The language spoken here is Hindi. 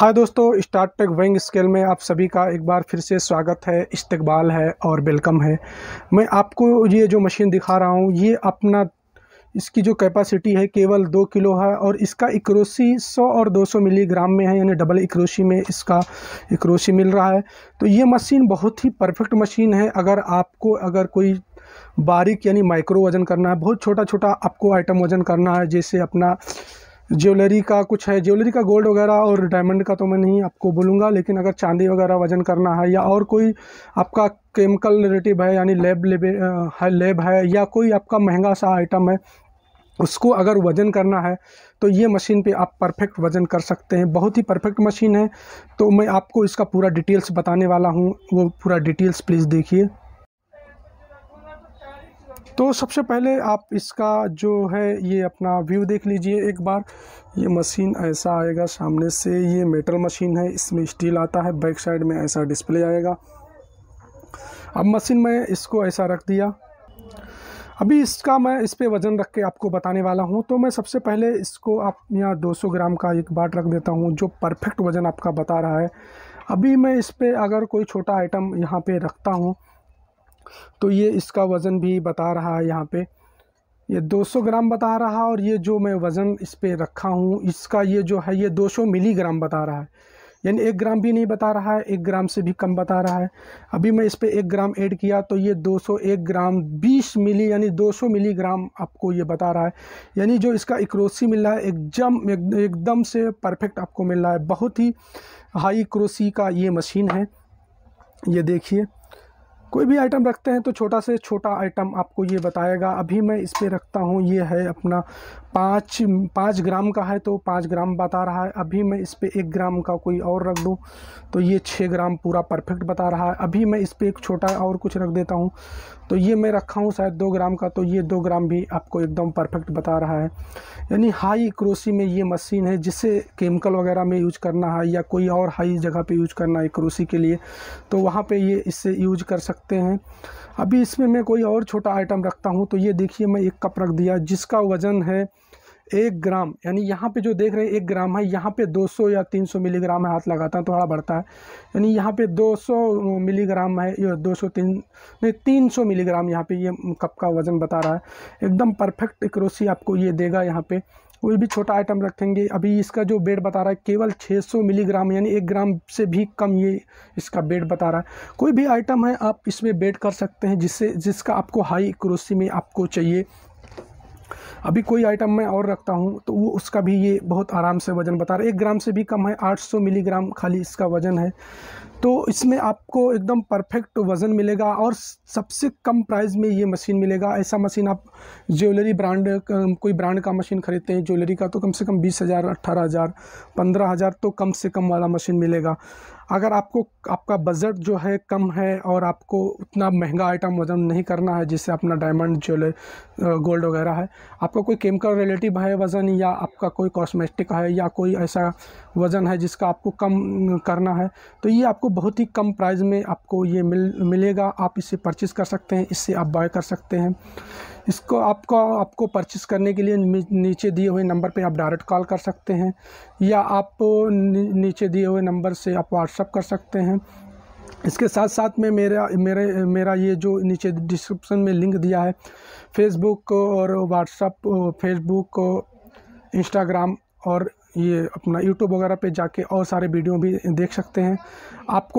हाँ दोस्तों स्टार्ट टेक वेंग स्केल में आप सभी का एक बार फिर से स्वागत है इस्तकबाल है और वेलकम है मैं आपको ये जो मशीन दिखा रहा हूँ ये अपना इसकी जो कैपेसिटी है केवल दो किलो है और इसका इक्रोसी 100 और 200 मिलीग्राम में है यानी डबल इक्रोसी में इसका इक्रोसी मिल रहा है तो ये मशीन बहुत ही परफेक्ट मशीन है अगर आपको अगर कोई बारीक यानी माइक्रो वजन करना है बहुत छोटा छोटा आपको आइटम वजन करना है जैसे अपना ज्वेलरी का कुछ है ज्वेलरी का गोल्ड वगैरह और डायमंड का तो मैं नहीं आपको बोलूँगा लेकिन अगर चांदी वगैरह वजन करना है या और कोई आपका केमिकल रिलेटिव है यानी लेब लेब है लेब है या कोई आपका महंगा सा आइटम है उसको अगर वज़न करना है तो ये मशीन पे आप परफेक्ट वज़न कर सकते हैं बहुत ही परफेक्ट मशीन है तो मैं आपको इसका पूरा डिटेल्स बताने वाला हूँ वो पूरा डिटेल्स प्लीज़ देखिए तो सबसे पहले आप इसका जो है ये अपना व्यू देख लीजिए एक बार ये मशीन ऐसा आएगा सामने से ये मेटल मशीन है इसमें स्टील आता है बैक साइड में ऐसा डिस्प्ले आएगा अब मशीन में इसको ऐसा रख दिया अभी इसका मैं इस पर वज़न रख के आपको बताने वाला हूँ तो मैं सबसे पहले इसको आप यहाँ 200 ग्राम का एक बाट रख देता हूँ जो परफेक्ट वज़न आपका बता रहा है अभी मैं इस पर अगर कोई छोटा आइटम यहाँ पे रखता हूँ तो ये इसका वज़न भी बता रहा है यहाँ पे ये 200 ग्राम बता रहा है और ये जो मैं वज़न इस पर रखा हूँ इसका ये जो है ये 200 मिलीग्राम बता रहा है यानी एक ग्राम भी नहीं बता रहा है एक ग्राम से भी कम बता रहा है अभी मैं इस पर एक ग्राम ऐड किया तो ये 201 ग्राम 20 मिली यानी 200 मिलीग्राम आपको ये बता रहा है यानी जो इसका इक्रोसी मिल रहा है एकदम एकदम से परफेक्ट आपको मिल रहा है बहुत ही हाई क्रोसी का ये मशीन है ये देखिए कोई भी आइटम रखते हैं तो छोटा से छोटा आइटम आपको ये बताएगा अभी मैं इस पर रखता हूँ ये है अपना पाँच पाँच ग्राम का है तो पाँच ग्राम बता रहा है अभी मैं इस पर एक ग्राम का कोई और रख दूँ तो ये छः ग्राम पूरा परफेक्ट बता रहा है अभी मैं इस पर एक छोटा और कुछ रख देता हूँ तो ये मैं रखा हूँ शायद दो ग्राम का तो ये दो ग्राम भी आपको एकदम परफेक्ट बता रहा है यानी हाई क्रोसी में ये मशीन है जिसे केमिकल वगैरह में यूज करना है या कोई और हाई जगह पर यूज करना है क्रोसी के लिए तो वहाँ पर ये इससे यूज कर सकते सकते हैं अभी इसमें मैं कोई और छोटा आइटम रखता हूँ तो ये देखिए मैं एक कप रख दिया जिसका वज़न है एक ग्राम यानी यहाँ पे जो देख रहे हैं एक ग्राम है यहाँ पे 200 या 300 मिलीग्राम है हाथ लगाता हूँ थोड़ा बढ़ता है यानी यहाँ पे 200 मिलीग्राम है दो 200 तीन नहीं सौ मिलीग्राम यहाँ पे ये कप का वज़न बता रहा है एकदम परफेक्ट इक्रोसी आपको ये देगा यहाँ पे कोई भी छोटा आइटम रखेंगे अभी इसका जो बेड बता रहा है केवल 600 मिलीग्राम यानी एक ग्राम से भी कम ये इसका बेड बता रहा है कोई भी आइटम है आप इसमें बेड कर सकते हैं जिससे जिसका आपको हाई क्रोसी में आपको चाहिए अभी कोई आइटम मैं और रखता हूँ तो वो उसका भी ये बहुत आराम से वज़न बता रहा है एक ग्राम से भी कम है 800 मिलीग्राम खाली इसका वज़न है तो इसमें आपको एकदम परफेक्ट वज़न मिलेगा और सबसे कम प्राइस में ये मशीन मिलेगा ऐसा मशीन आप ज्वेलरी ब्रांड कोई ब्रांड का मशीन ख़रीदते हैं ज्वेलरी का तो कम से कम बीस हज़ार अट्ठारह हज़ार पंद्रह हज़ार तो कम से कम वाला मशीन मिलेगा अगर आपको आपका बजट जो है कम है और आपको उतना महंगा आइटम वजन नहीं करना है जिससे अपना डायमंड ज्वेलर गोल्ड वगैरह है आपका कोई केमिकल रिलेटिव है वज़न या आपका कोई कॉस्मेटिक है या कोई ऐसा वज़न है जिसका आपको कम करना है तो ये आपको बहुत ही कम प्राइस में आपको ये मिल मिलेगा आप इसे परचेज़ कर सकते हैं इससे आप बाय कर सकते हैं इसको आपको आपको परचेस करने के लिए नीचे दिए हुए नंबर पे आप डायरेक्ट कॉल कर सकते हैं या आप नीचे दिए हुए नंबर से आप व्हाट्सअप कर सकते हैं इसके साथ साथ में मेरा मेरे मेरा ये जो नीचे डिस्क्रिप्शन में लिंक दिया है फेसबुक और व्हाट्सअप फेसबुक इंस्टाग्राम और ये अपना यूट्यूब वगैरह पे जाके और सारे वीडियो भी देख सकते हैं आपको